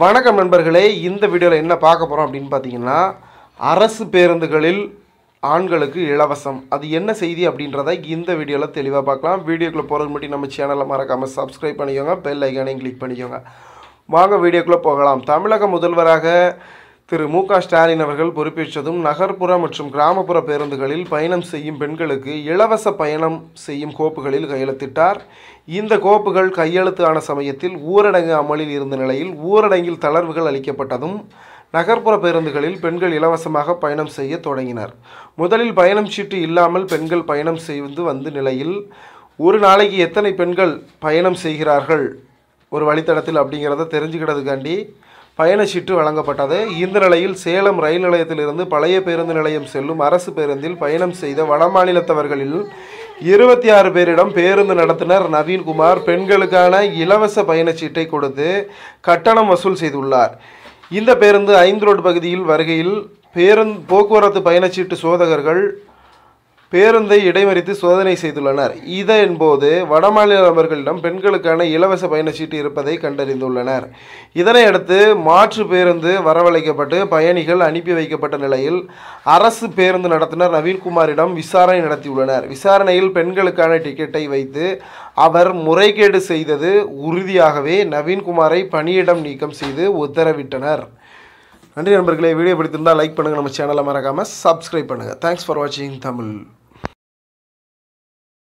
வணக்கம் நண்பர்களே இந்த வீடியோவில் என்ன பார்க்க போகிறோம் அப்படின்னு பார்த்தீங்கன்னா அரசு பேருந்துகளில் ஆண்களுக்கு இலவசம் அது என்ன செய்தி அப்படின்றத இந்த வீடியோவில் தெளிவாக பார்க்கலாம் வீடியோக்குள்ளே போகிறது மட்டும் நம்ம சேனலை மறக்காமல் சப்ஸ்கிரைப் பண்ணிக்கோங்க பெல் ஐக்கானையும் கிளிக் பண்ணிக்கோங்க வாங்க வீடியோக்குள்ளே போகலாம் தமிழக முதல்வராக திரு மு க ஸ்டாலின் அவர்கள் பொறுப்பேற்றதும் நகர்ப்புற மற்றும் கிராமப்புற பேருந்துகளில் பயணம் செய்யும் பெண்களுக்கு இலவச பயணம் செய்யும் கோப்புகளில் கையெழுத்திட்டார் இந்த கோப்புகள் கையெழுத்து ஆன சமயத்தில் ஊரடங்கு அமலில் இருந்த நிலையில் ஊரடங்கில் தளர்வுகள் அளிக்கப்பட்டதும் நகர்ப்புற பேருந்துகளில் பெண்கள் இலவசமாக பயணம் செய்ய தொடங்கினர் முதலில் பயணம் சீட்டு இல்லாமல் பெண்கள் பயணம் செய்து வந்த நிலையில் ஒரு நாளைக்கு எத்தனை பெண்கள் பயணம் செய்கிறார்கள் ஒரு வழித்தடத்தில் அப்படிங்கிறத தெரிஞ்சுக்கிறதுக்காண்டி பயணச்சீட்டு வழங்கப்பட்டது இந்த நிலையில் சேலம் ரயில் நிலையத்திலிருந்து பழைய பேருந்து நிலையம் செல்லும் அரசு பேருந்தில் பயணம் செய்த வடமாநிலத்தவர்களில் இருபத்தி ஆறு பேரிடம் பேருந்து நடத்தினர் நவீன்குமார் பெண்களுக்கான இலவச பயணச்சீட்டை கொடுத்து கட்டணம் வசூல் செய்துள்ளார் இந்த பேருந்து ஐந்து ரோடு பகுதியில் வருகையில் பேருந்து போக்குவரத்து பயணச்சீட்டு சோதகர்கள் பேருந்தை இடைமறித்து சோதனை செய்துள்ளனர் இதன் போது வடமாநில நபர்களிடம் பெண்களுக்கான இலவச பயணச்சீட்டு இருப்பதை கண்டறிந்துள்ளனர் இதனையடுத்து மாற்று பேருந்து வரவழைக்கப்பட்டு பயணிகள் அனுப்பி வைக்கப்பட்ட நிலையில் அரசு பேருந்து நடத்துனர் நவீன்குமாரிடம் விசாரணை நடத்தியுள்ளனர் விசாரணையில் பெண்களுக்கான டிக்கெட்டை வைத்து அவர் முறைகேடு செய்தது உறுதியாகவே நவீன்குமாரை பணியிடம் நீக்கம் செய்து உத்தரவிட்டனர் நன்றி நண்பர்களே வீடியோ பிடித்திருந்தால் லைக் பண்ணுங்கள் நம்ம சேனலை மறக்காமல் சப்ஸ்கிரைப் பண்ணுங்கள் தேங்க்ஸ் ஃபார் வாட்சிங் தமிழ்